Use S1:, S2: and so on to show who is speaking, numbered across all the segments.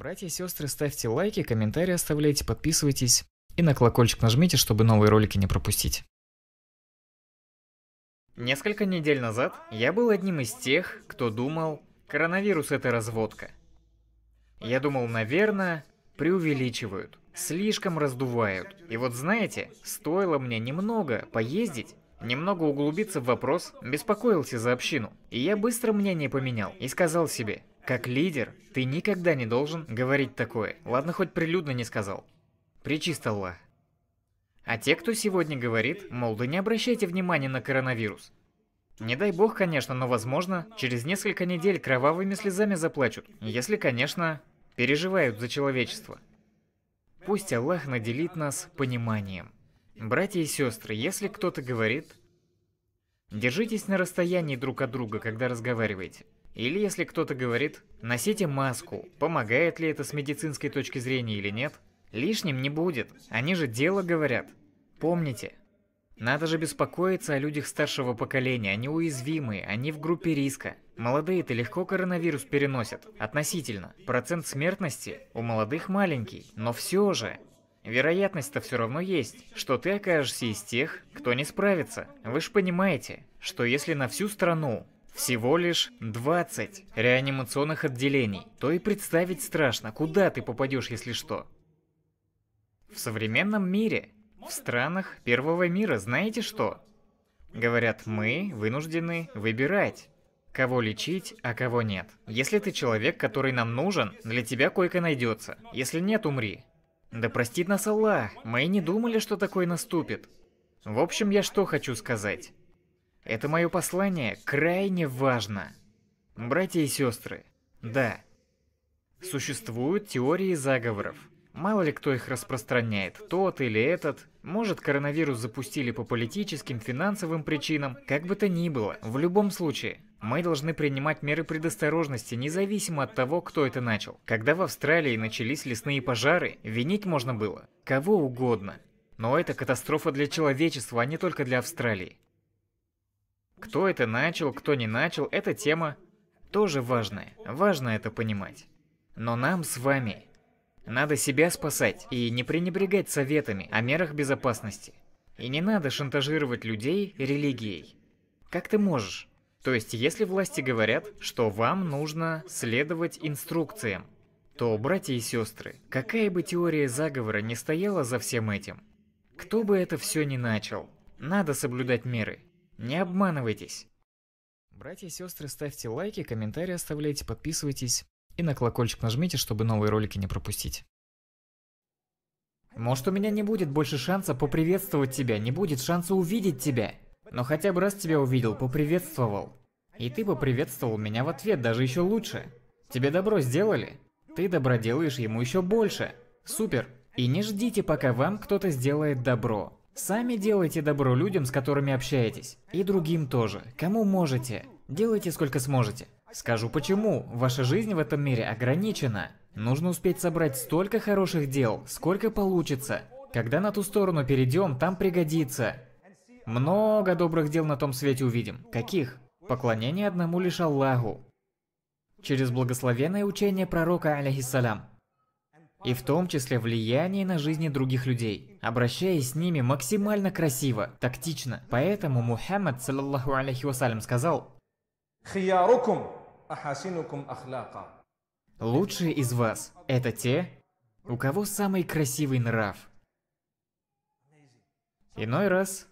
S1: Братья и сестры, ставьте лайки, комментарии оставляйте, подписывайтесь и на колокольчик нажмите, чтобы новые ролики не пропустить. Несколько недель назад я был одним из тех, кто думал, коронавирус это разводка. Я думал, наверное, преувеличивают, слишком раздувают. И вот знаете, стоило мне немного поездить, немного углубиться в вопрос, беспокоился за общину. И я быстро мнение поменял и сказал себе, как лидер, ты никогда не должен говорить такое. Ладно, хоть прилюдно не сказал. Причист Аллах. А те, кто сегодня говорит, мол, да не обращайте внимания на коронавирус. Не дай бог, конечно, но возможно, через несколько недель кровавыми слезами заплачут. Если, конечно, переживают за человечество. Пусть Аллах наделит нас пониманием. Братья и сестры, если кто-то говорит, держитесь на расстоянии друг от друга, когда разговариваете. Или если кто-то говорит «носите маску», помогает ли это с медицинской точки зрения или нет, лишним не будет, они же дело говорят. Помните, надо же беспокоиться о людях старшего поколения, они уязвимые, они в группе риска. Молодые-то легко коронавирус переносят, относительно. Процент смертности у молодых маленький, но все же. Вероятность-то все равно есть, что ты окажешься из тех, кто не справится. Вы же понимаете, что если на всю страну всего лишь 20 реанимационных отделений. То и представить страшно, куда ты попадешь, если что. В современном мире, в странах первого мира, знаете что? Говорят, мы вынуждены выбирать, кого лечить, а кого нет. Если ты человек, который нам нужен, для тебя койка найдется. Если нет, умри. Да простит нас Аллах, мы и не думали, что такое наступит. В общем, я что хочу сказать. Это мое послание крайне важно. Братья и сестры, да, существуют теории заговоров. Мало ли кто их распространяет, тот или этот. Может, коронавирус запустили по политическим, финансовым причинам, как бы то ни было. В любом случае, мы должны принимать меры предосторожности, независимо от того, кто это начал. Когда в Австралии начались лесные пожары, винить можно было кого угодно. Но это катастрофа для человечества, а не только для Австралии. Кто это начал, кто не начал, эта тема тоже важная. Важно это понимать. Но нам с вами надо себя спасать и не пренебрегать советами о мерах безопасности. И не надо шантажировать людей религией. Как ты можешь? То есть, если власти говорят, что вам нужно следовать инструкциям, то, братья и сестры, какая бы теория заговора не стояла за всем этим, кто бы это все ни начал, надо соблюдать меры – не обманывайтесь. Братья и сестры, ставьте лайки, комментарии оставляйте, подписывайтесь и на колокольчик нажмите, чтобы новые ролики не пропустить. Может, у меня не будет больше шанса поприветствовать тебя, не будет шанса увидеть тебя. Но хотя бы раз тебя увидел, поприветствовал. И ты поприветствовал меня в ответ, даже еще лучше. Тебе добро сделали. Ты добро делаешь ему еще больше. Супер. И не ждите, пока вам кто-то сделает добро. Сами делайте добро людям, с которыми общаетесь, и другим тоже, кому можете. Делайте сколько сможете. Скажу почему, ваша жизнь в этом мире ограничена. Нужно успеть собрать столько хороших дел, сколько получится. Когда на ту сторону перейдем, там пригодится. Много добрых дел на том свете увидим. Каких? Поклонение одному лишь Аллаху. Через благословенное учение пророка, алейхиссалям, и в том числе влияние на жизни других людей, обращаясь с ними максимально красиво, тактично. Поэтому Мухаммад, саллаллаху алейхи вассалям, сказал Лучшие из вас – это те, у кого самый красивый нрав. Иной раз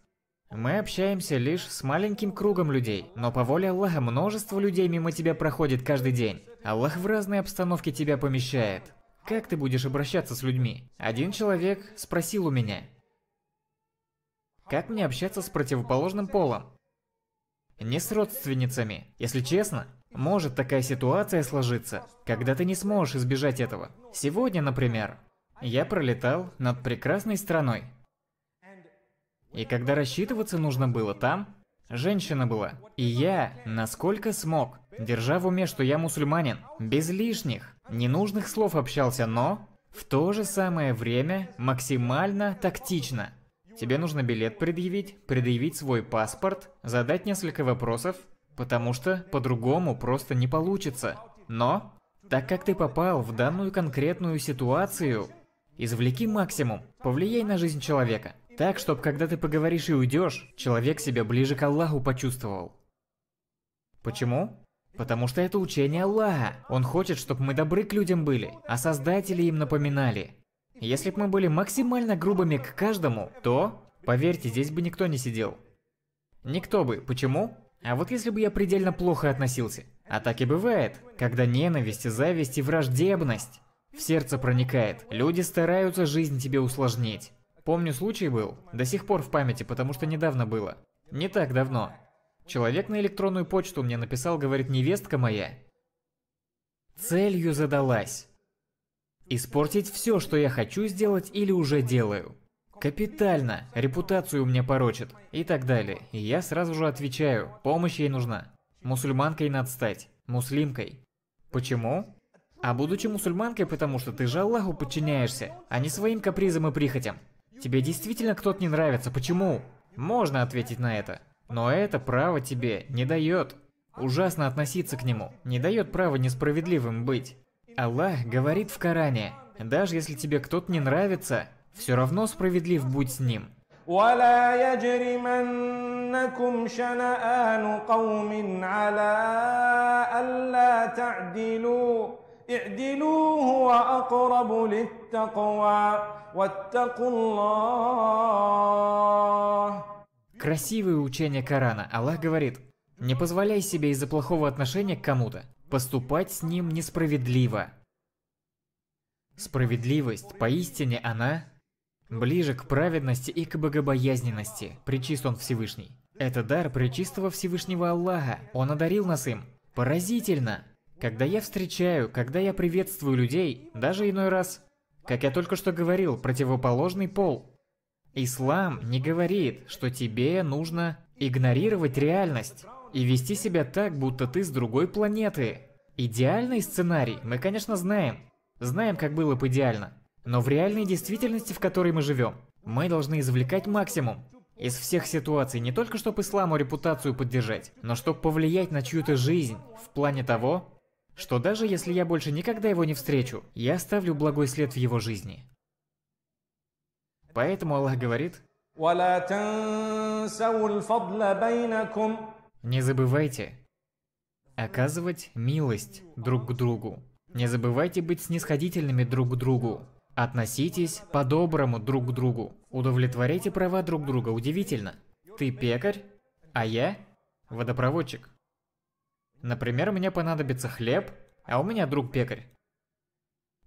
S1: мы общаемся лишь с маленьким кругом людей, но по воле Аллаха множество людей мимо тебя проходит каждый день. Аллах в разные обстановки тебя помещает – как ты будешь обращаться с людьми? Один человек спросил у меня. Как мне общаться с противоположным полом? Не с родственницами. Если честно, может такая ситуация сложиться, когда ты не сможешь избежать этого. Сегодня, например, я пролетал над прекрасной страной. И когда рассчитываться нужно было там, женщина была. И я, насколько смог, держа в уме, что я мусульманин, без лишних, ненужных слов общался, но в то же самое время максимально тактично. Тебе нужно билет предъявить, предъявить свой паспорт, задать несколько вопросов, потому что по-другому просто не получится. Но, так как ты попал в данную конкретную ситуацию, извлеки максимум, повлияй на жизнь человека. Так, чтобы когда ты поговоришь и уйдешь, человек себя ближе к Аллаху почувствовал. Почему? Потому что это учение Аллаха. Он хочет, чтобы мы добры к людям были, а создатели им напоминали. Если бы мы были максимально грубыми к каждому, то, поверьте, здесь бы никто не сидел. Никто бы. Почему? А вот если бы я предельно плохо относился. А так и бывает, когда ненависть, зависть и враждебность в сердце проникает. Люди стараются жизнь тебе усложнить. Помню, случай был, до сих пор в памяти, потому что недавно было. Не так давно. Человек на электронную почту мне написал, говорит, невестка моя. Целью задалась. Испортить все, что я хочу сделать или уже делаю. Капитально, репутацию у меня порочит и так далее. И я сразу же отвечаю, помощь ей нужна. Мусульманкой надо стать, муслимкой. Почему? А будучи мусульманкой, потому что ты же Аллаху подчиняешься, а не своим капризам и прихотям. Тебе действительно кто-то не нравится, почему? Можно ответить на это. Но это право тебе не дает. Ужасно относиться к нему, не дает права несправедливым быть. Аллах говорит в Коране, даже если тебе кто-то не нравится, все равно справедлив будь с ним. ولا Красивое учение Корана. Аллах говорит, не позволяй себе из-за плохого отношения к кому-то поступать с ним несправедливо. Справедливость, поистине она, ближе к праведности и к богобоязненности, причист он Всевышний. Это дар пречистого Всевышнего Аллаха, он одарил нас им. Поразительно! Когда я встречаю, когда я приветствую людей, даже иной раз, как я только что говорил, противоположный пол, Ислам не говорит, что тебе нужно игнорировать реальность и вести себя так, будто ты с другой планеты. Идеальный сценарий мы, конечно, знаем. Знаем, как было бы идеально. Но в реальной действительности, в которой мы живем, мы должны извлекать максимум. Из всех ситуаций не только чтобы исламу репутацию поддержать, но чтобы повлиять на чью-то жизнь в плане того, что даже если я больше никогда его не встречу, я оставлю благой след в его жизни. Поэтому Аллах говорит, не забывайте оказывать милость друг к другу. Не забывайте быть снисходительными друг к другу. Относитесь по-доброму друг к другу. Удовлетворяйте права друг друга, удивительно. Ты пекарь, а я водопроводчик. Например, мне понадобится хлеб, а у меня друг пекарь.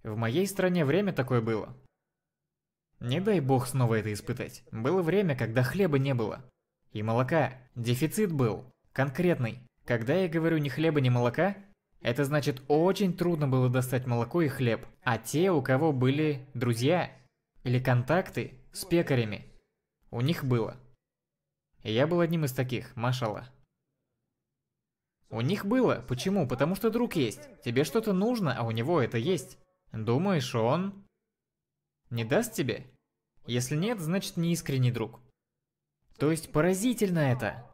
S1: В моей стране время такое было. Не дай бог снова это испытать. Было время, когда хлеба не было. И молока. Дефицит был. Конкретный. Когда я говорю ни хлеба, ни молока, это значит очень трудно было достать молоко и хлеб. А те, у кого были друзья или контакты с пекарями, у них было. я был одним из таких, машала. У них было. Почему? Потому что друг есть. Тебе что-то нужно, а у него это есть. Думаешь, он не даст тебе? Если нет, значит не искренний друг. То есть поразительно это.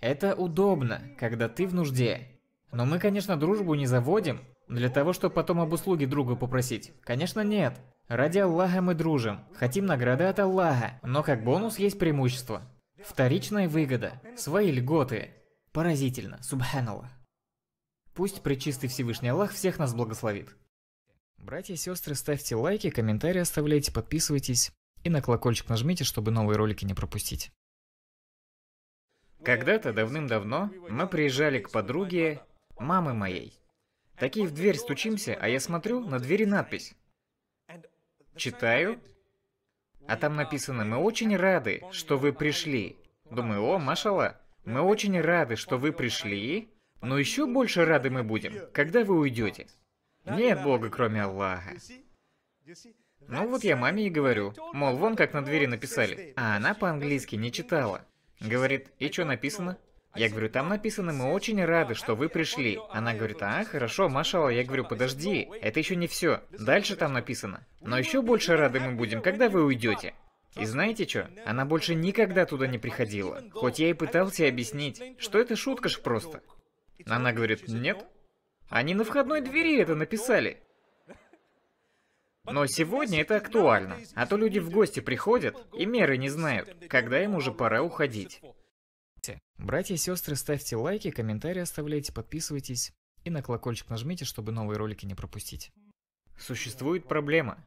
S1: Это удобно, когда ты в нужде. Но мы, конечно, дружбу не заводим. Для того, чтобы потом об услуге друга попросить. Конечно, нет. Ради Аллаха мы дружим. Хотим награды от Аллаха. Но как бонус есть преимущество. Вторичная выгода. Свои льготы. Поразительно. Субханаллах. Пусть пречистый Всевышний Аллах всех нас благословит. Братья и сестры, ставьте лайки, комментарии оставляйте, подписывайтесь и на колокольчик нажмите, чтобы новые ролики не пропустить. Когда-то давным-давно мы приезжали к подруге мамы моей. Такие в дверь стучимся, а я смотрю, на двери надпись. Читаю, а там написано «Мы очень рады, что вы пришли». Думаю, о, машала, мы очень рады, что вы пришли, но еще больше рады мы будем, когда вы уйдете. Нет Бога, кроме Аллаха. Ну вот я маме и говорю, мол, вон как на двери написали. А она по-английски не читала. Говорит, и что написано? Я говорю, там написано, мы очень рады, что вы пришли. Она говорит, а, хорошо, Машала. Я говорю, подожди, это еще не все. Дальше там написано. Но еще больше рады мы будем, когда вы уйдете. И знаете что? Она больше никогда туда не приходила. Хоть я и пытался объяснить, что это шутка ж просто. Она говорит, нет, они на входной двери это написали. Но сегодня это актуально, а то люди в гости приходят и меры не знают, когда им уже пора уходить. Братья и сестры, ставьте лайки, комментарии оставляйте, подписывайтесь и на колокольчик нажмите, чтобы новые ролики не пропустить. Существует проблема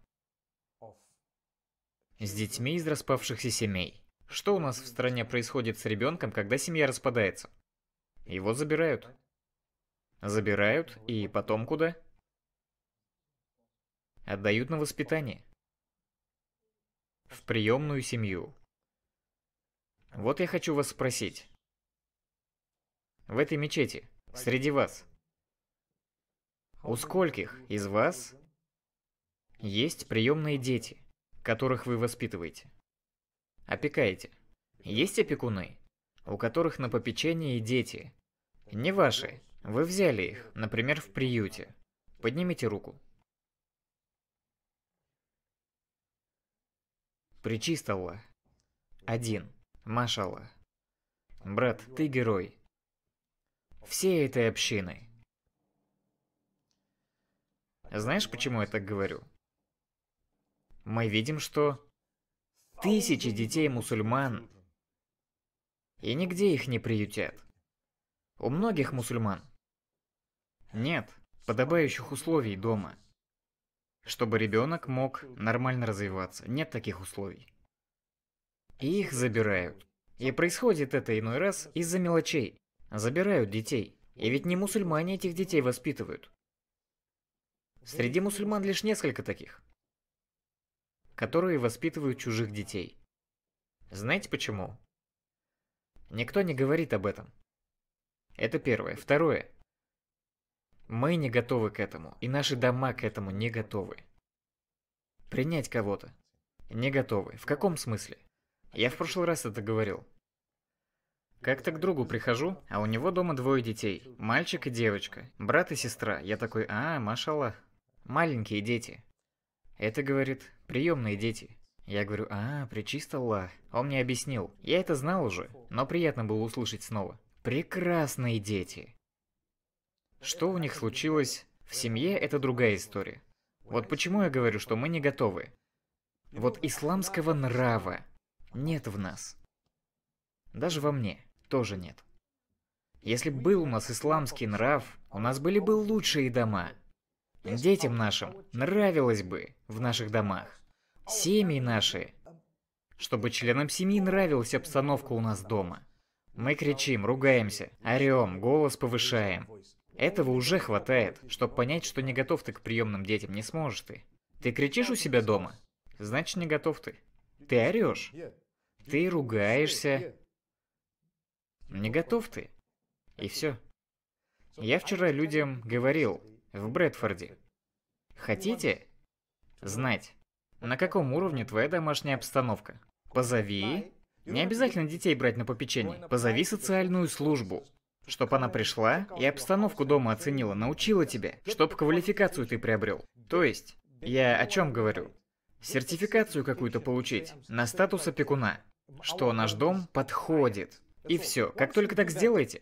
S1: с детьми из распавшихся семей. Что у нас в стране происходит с ребенком, когда семья распадается? Его забирают. Забирают и потом куда? Отдают на воспитание. В приемную семью. Вот я хочу вас спросить. В этой мечети, среди вас, у скольких из вас есть приемные дети, которых вы воспитываете? Опекаете? Есть опекуны, у которых на попечении дети, не ваши, вы взяли их, например, в приюте. Поднимите руку. Причистала. Один. Машала. Брат, ты герой. Всей этой общины. Знаешь, почему я так говорю? Мы видим, что тысячи детей мусульман, и нигде их не приютят. У многих мусульман нет, подобающих условий дома. Чтобы ребенок мог нормально развиваться, нет таких условий. И их забирают. И происходит это иной раз из-за мелочей. Забирают детей. И ведь не мусульмане этих детей воспитывают. Среди мусульман лишь несколько таких, которые воспитывают чужих детей. Знаете почему? Никто не говорит об этом. Это первое. Второе. Мы не готовы к этому, и наши дома к этому не готовы. Принять кого-то. Не готовы. В каком смысле? Я в прошлый раз это говорил. Как-то к другу прихожу, а у него дома двое детей. Мальчик и девочка. Брат и сестра. Я такой, а, машаллах. Маленькие дети. Это, говорит, приемные дети. Я говорю, а, причист Аллах. Он мне объяснил. Я это знал уже, но приятно было услышать снова. Прекрасные дети. Что у них случилось в семье, это другая история. Вот почему я говорю, что мы не готовы. Вот исламского нрава нет в нас. Даже во мне тоже нет. Если бы был у нас исламский нрав, у нас были бы лучшие дома. Детям нашим нравилось бы в наших домах. Семьи наши. Чтобы членам семьи нравилась обстановка у нас дома. Мы кричим, ругаемся, орем, голос повышаем. Этого уже хватает, чтобы понять, что не готов ты к приемным детям, не сможешь ты. Ты кричишь у себя дома? Значит, не готов ты. Ты орешь. Ты ругаешься. Не готов ты. И все. Я вчера людям говорил в Брэдфорде. Хотите знать, на каком уровне твоя домашняя обстановка? Позови. Не обязательно детей брать на попечение. Позови социальную службу. Чтоб она пришла и обстановку дома оценила, научила тебя, чтоб квалификацию ты приобрел. То есть, я о чем говорю? Сертификацию какую-то получить на статус опекуна, что наш дом подходит. И все, как только так сделаете,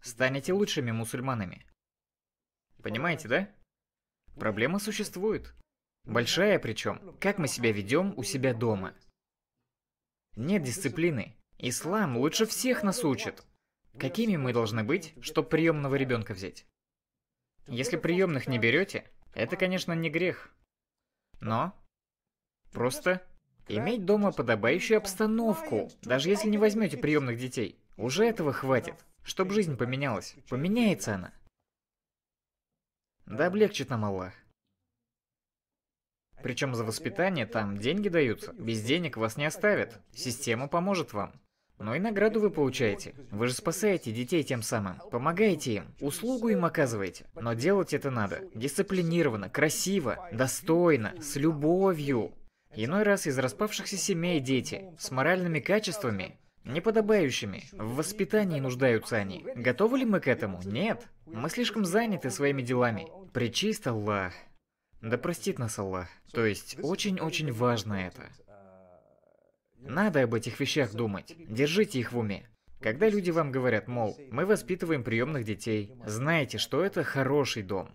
S1: станете лучшими мусульманами. Понимаете, да? Проблема существует. Большая причем. Как мы себя ведем у себя дома? Нет дисциплины. Ислам лучше всех нас учит. Какими мы должны быть, чтобы приемного ребенка взять? Если приемных не берете, это, конечно, не грех. Но просто иметь дома подобающую обстановку, даже если не возьмете приемных детей, уже этого хватит, чтобы жизнь поменялась. Поменяется она. Да облегчит нам Аллах. Причем за воспитание там деньги даются. Без денег вас не оставят. Система поможет вам. Но и награду вы получаете. Вы же спасаете детей тем самым. Помогаете им. Услугу им оказываете. Но делать это надо. Дисциплинированно, красиво, достойно, с любовью. Иной раз из распавшихся семей дети с моральными качествами, неподобающими. В воспитании нуждаются они. Готовы ли мы к этому? Нет. Мы слишком заняты своими делами. Причист Аллах. Да простит нас Аллах. То есть, очень-очень важно это. Надо об этих вещах думать. Держите их в уме. Когда люди вам говорят, мол, мы воспитываем приемных детей, знайте, что это хороший дом.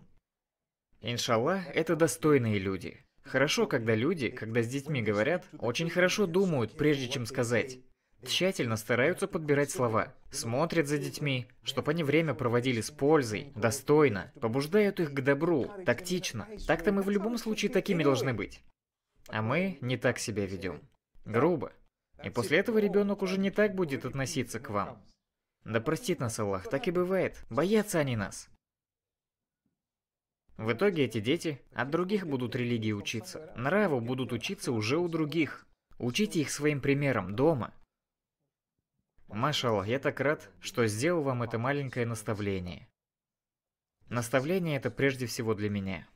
S1: Иншаллах, это достойные люди. Хорошо, когда люди, когда с детьми говорят, очень хорошо думают, прежде чем сказать. Тщательно стараются подбирать слова, смотрят за детьми, чтобы они время проводили с пользой, достойно, побуждают их к добру, тактично. Так-то мы в любом случае такими должны быть. А мы не так себя ведем. Грубо, и после этого ребенок уже не так будет относиться к вам. Да простит нас Аллах, так и бывает. Боятся они нас. В итоге эти дети от других будут религии учиться. Нраву будут учиться уже у других. Учите их своим примером дома. Машаллах, я так рад, что сделал вам это маленькое наставление. Наставление это прежде всего для меня.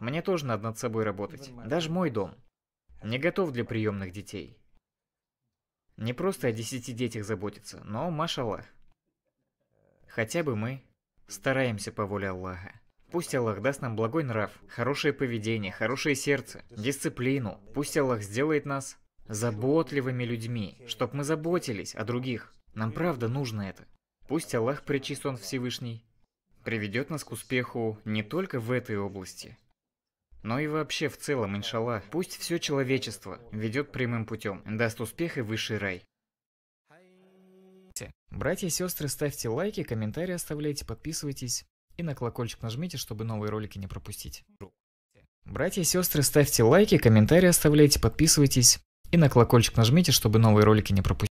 S1: Мне тоже надо над собой работать. Даже мой дом. Не готов для приемных детей. Не просто о десяти детях заботиться, но машаллах. Хотя бы мы стараемся по воле Аллаха. Пусть Аллах даст нам благой нрав, хорошее поведение, хорошее сердце, дисциплину. Пусть Аллах сделает нас заботливыми людьми, чтоб мы заботились о других. Нам правда нужно это. Пусть Аллах, причист Он Всевышний, приведет нас к успеху не только в этой области, но и вообще в целом, иншаллах, пусть все человечество ведет прямым путем, даст успех и высший рай. Братья и сестры, ставьте лайки, комментарии оставляйте, подписывайтесь и на колокольчик нажмите, чтобы новые ролики не пропустить. Братья и сестры, ставьте лайки, комментарии оставляйте, подписывайтесь и на колокольчик нажмите, чтобы новые ролики не пропустить.